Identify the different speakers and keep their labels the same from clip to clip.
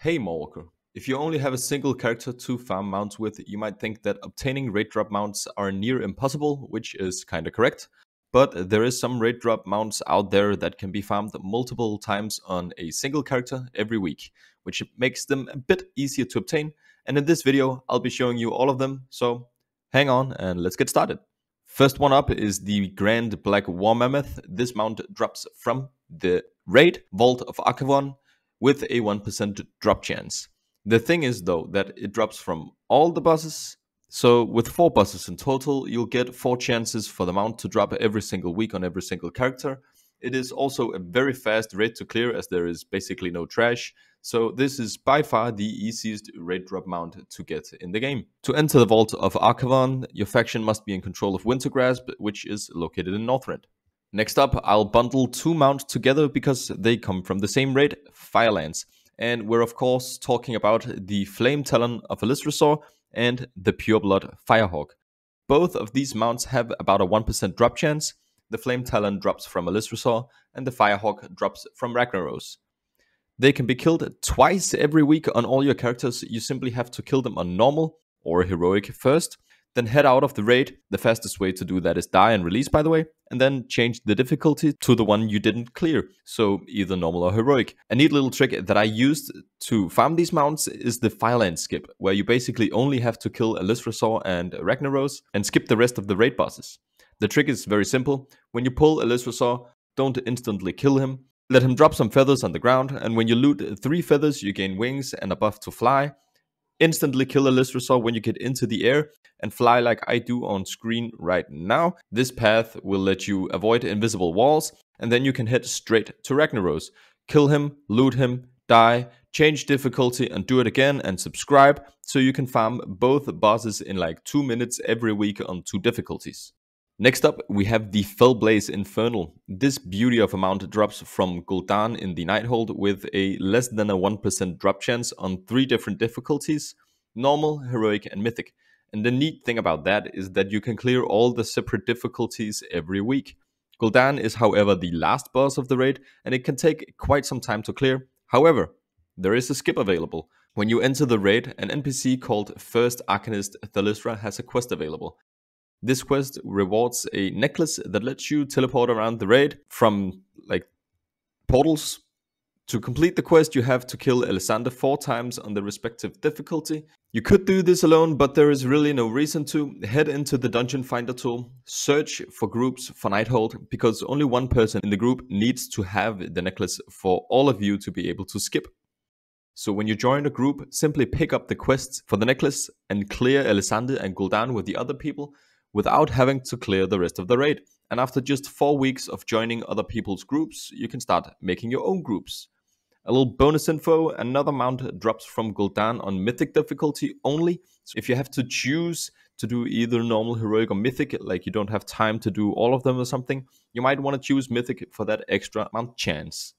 Speaker 1: Hey, Haymawker. If you only have a single character to farm mounts with, you might think that obtaining raid drop mounts are near impossible, which is kinda correct. But there is some raid drop mounts out there that can be farmed multiple times on a single character every week, which makes them a bit easier to obtain. And in this video, I'll be showing you all of them, so hang on and let's get started. First one up is the Grand Black War Mammoth. This mount drops from the Raid, Vault of Akavon, with a 1% drop chance. The thing is, though, that it drops from all the buses. So, with four buses in total, you'll get four chances for the mount to drop every single week on every single character. It is also a very fast rate to clear as there is basically no trash. So, this is by far the easiest raid drop mount to get in the game. To enter the vault of Archivon, your faction must be in control of Wintergrasp, which is located in Northrend. Next up, I'll bundle two mounts together because they come from the same raid, Firelands. And we're of course talking about the Flame Talon of Elystrasaur and the Pureblood Firehawk. Both of these mounts have about a 1% drop chance. The Flame Talon drops from Elystrasaur and the Firehawk drops from Ragnaros. They can be killed twice every week on all your characters. You simply have to kill them on normal or heroic first, then head out of the raid. The fastest way to do that is die and release, by the way, and then change the difficulty to the one you didn't clear, so either normal or heroic. A neat little trick that I used to farm these mounts is the Fireland skip, where you basically only have to kill Elysrosaur and Ragnaros and skip the rest of the raid bosses. The trick is very simple. When you pull Elysrosaur, don't instantly kill him. Let him drop some feathers on the ground, and when you loot three feathers, you gain wings and buff to fly instantly kill a list result when you get into the air and fly like I do on screen right now. This path will let you avoid invisible walls and then you can head straight to Ragnaros. Kill him, loot him, die, change difficulty and do it again and subscribe so you can farm both bosses in like 2 minutes every week on 2 difficulties. Next up, we have the Fellblaze Infernal. This beauty of a mount drops from Gul'dan in the Nighthold with a less than a 1% drop chance on three different difficulties, normal, heroic, and mythic. And the neat thing about that is that you can clear all the separate difficulties every week. Gul'dan is however the last boss of the raid, and it can take quite some time to clear. However, there is a skip available. When you enter the raid, an NPC called First Arcanist Thalysra has a quest available. This quest rewards a necklace that lets you teleport around the raid from like portals. To complete the quest, you have to kill Elisander four times on the respective difficulty. You could do this alone, but there is really no reason to. Head into the Dungeon Finder tool, search for groups for Nighthold, because only one person in the group needs to have the necklace for all of you to be able to skip. So when you join a group, simply pick up the quests for the necklace and clear Elisander and Gul'dan with the other people without having to clear the rest of the raid. And after just four weeks of joining other people's groups, you can start making your own groups. A little bonus info another mount drops from Gul'dan on mythic difficulty only. So if you have to choose to do either normal, heroic, or mythic, like you don't have time to do all of them or something, you might want to choose mythic for that extra mount chance.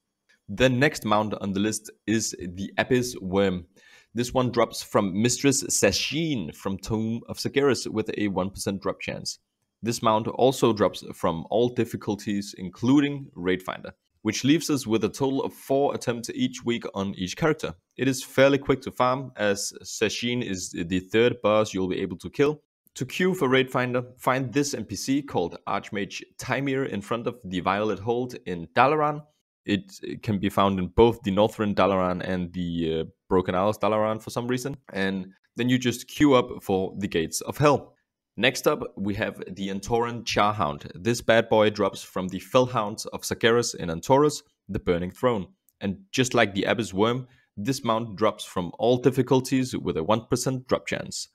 Speaker 1: The next mount on the list is the Abyss Worm. This one drops from Mistress Sashin from Tomb of Sagaris with a 1% drop chance. This mount also drops from all difficulties, including Raid Finder, which leaves us with a total of 4 attempts each week on each character. It is fairly quick to farm, as Sashin is the third boss you'll be able to kill. To queue for Raid Finder, find this NPC called Archmage Timir in front of the Violet Hold in Dalaran. It can be found in both the Northrend Dalaran and the uh, broken isles dalaran for some reason and then you just queue up for the gates of hell Next up, we have the Antoran Charhound. This bad boy drops from the Fellhounds of Sakaris in Antorus, the Burning Throne. And just like the Abyss Worm, this mount drops from all difficulties with a 1% drop chance.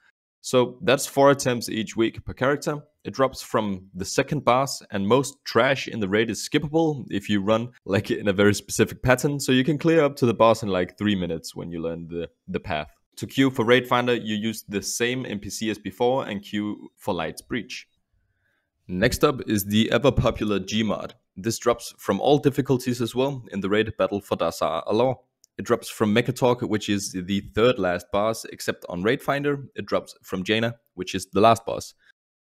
Speaker 1: So that's four attempts each week per character. It drops from the second boss, and most trash in the raid is skippable if you run like in a very specific pattern. So you can clear up to the boss in like three minutes when you learn the, the path. To queue for Raid Finder, you use the same NPC as before and queue for Light's Breach. Next up is the ever popular Gmod. This drops from all difficulties as well in the raid Battle for Dasar Alor. It drops from Mechatalk, which is the third last boss, except on Raid Finder. It drops from Jaina, which is the last boss.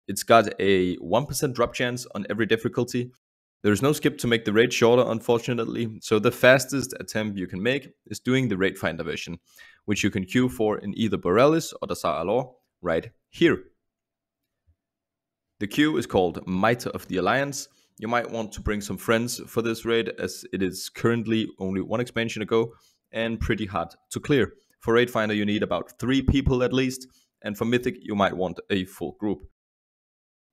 Speaker 1: It's got a 1% drop chance on every difficulty. There is no skip to make the raid shorter, unfortunately, so the fastest attempt you can make is doing the Raid Finder version, which you can queue for in either Borealis or Dasar Alor right here. The queue is called Might of the Alliance. You might want to bring some friends for this raid as it is currently only one expansion ago, and pretty hard to clear. For Raid Finder, you need about three people at least, and for Mythic, you might want a full group.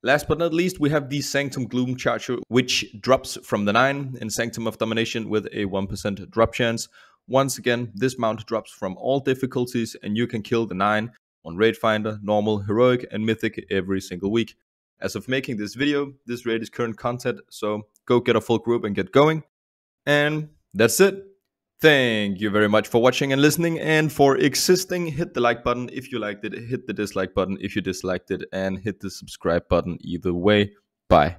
Speaker 1: Last but not least, we have the Sanctum Gloom Charger, which drops from the 9 in Sanctum of Domination with a 1% drop chance. Once again, this mount drops from all difficulties, and you can kill the 9 on Raid Finder, Normal, Heroic, and Mythic every single week. As of making this video, this raid is current content, so go get a full group and get going. And that's it. Thank you very much for watching and listening. And for existing, hit the like button if you liked it, hit the dislike button if you disliked it, and hit the subscribe button either way. Bye.